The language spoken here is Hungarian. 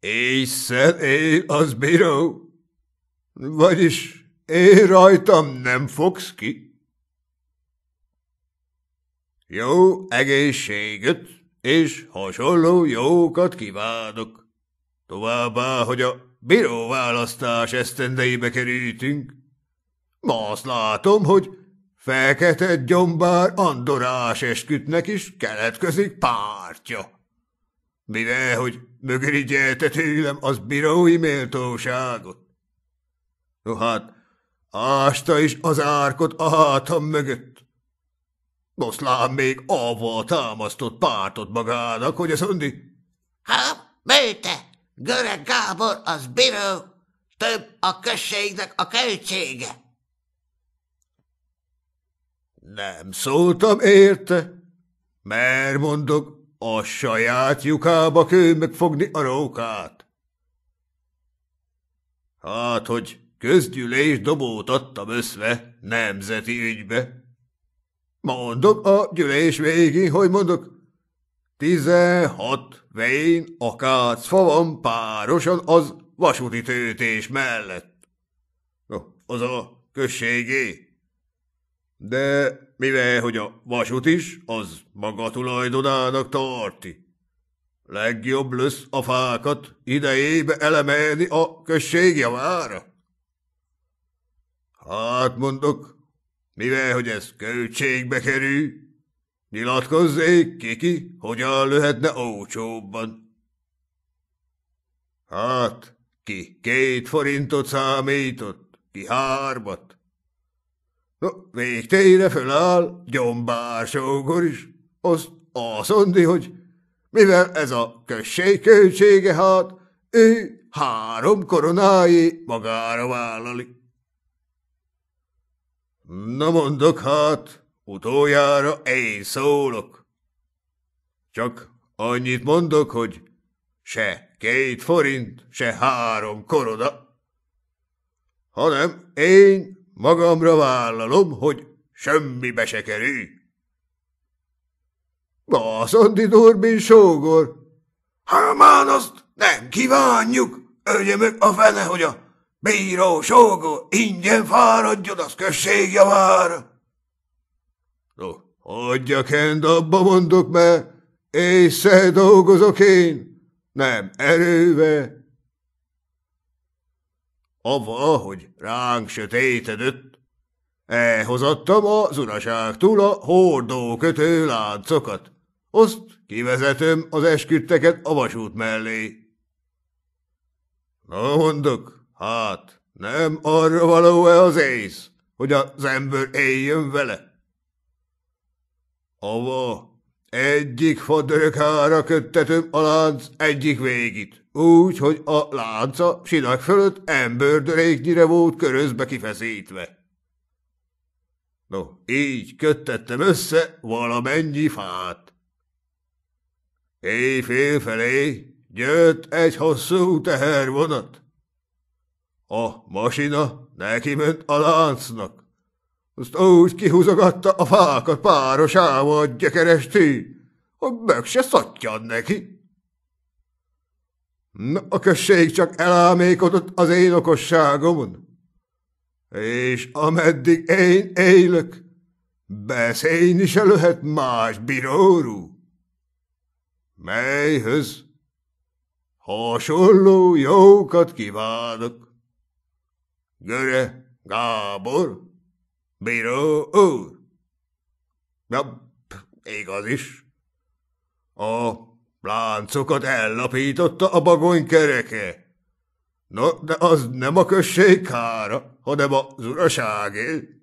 Észszer él az bíró, vagyis én rajtam nem fogsz ki. Jó egészséget és hasonló jókat kívánok. Továbbá, hogy a választás esztendeibe kerültünk. Ma azt látom, hogy fekete gyombár Andorás eskütnek is keletkezik pártja. Mivel, hogy mögörigyelte tőlem az bírói méltóságot? No hát, ásta is az árkot a hátam mögött. Noszlám még avval támasztott pártot magának, hogy ez mondni. Hát, műte, Görög Gábor az bíró, több a községnek a költsége. Nem szóltam érte, mert mondok, a saját lyukába kő megfogni a rókát. Hát, hogy közgyűlés dobót adtam összve nemzeti ügybe. Mondom a gyűlés végén, hogy mondok, tizenhat vén akácfa van párosan az vasúti tőtés mellett. No, az a községé. De mivel, hogy a vasút is, az maga tulajdonának tarti. Legjobb lesz a fákat idejébe elemelni a község javára. Hát mondok, mivel, hogy ez költségbe kerül, nyilatkozzék kiki, hogyan lehetne ócsóbban. Hát, ki két forintot számított, ki hármat, No, végtére föláll, gyombásókor is, azt azt mondja, hogy mivel ez a község költsége hát, ő három koronái magára vállali. Na mondok hát, utoljára én szólok. Csak annyit mondok, hogy se két forint, se három korona, hanem én Magamra vállalom, hogy semmibe se kerül. Baszandi Durbin sógor! Hámán azt nem kívánjuk! Örjömök a fene, hogy a bíró sógor ingyen fáradjon az község javára! No, hagyja kend abba mondok, mert észre dolgozok én, nem erővel. Ava, hogy ránk sötétedött, elhozattam az uraságtól a hordókötő láncokat. Azt kivezetem az esküdteket a vasút mellé. Na mondok, hát nem arra való-e az ész, hogy az ember éljön vele? Ava, egyik fadörökára köttetöm a lánc egyik végét, úgy, hogy a lánca sinak fölött embőrdöréknyire volt körözbe kifeszítve. No, így köttettem össze valamennyi fát. Éjfél felé gyött egy hosszú tehervonat. A masina neki ment a láncnak. Azt úgy kihúzogatta a fákat párosával gyekeresti, hogy meg se szatjad neki. Na, a község csak elámékodott az én okosságomon. És ameddig én élök, beszélni se lehet más bíróru. Melyhöz? Hasonló jókat kívánok. Göre Gábor Bíró úr! Ja, igaz is. A láncokat ellapította a bagony kereke. No, de az nem a község kára, hanem az uraságé.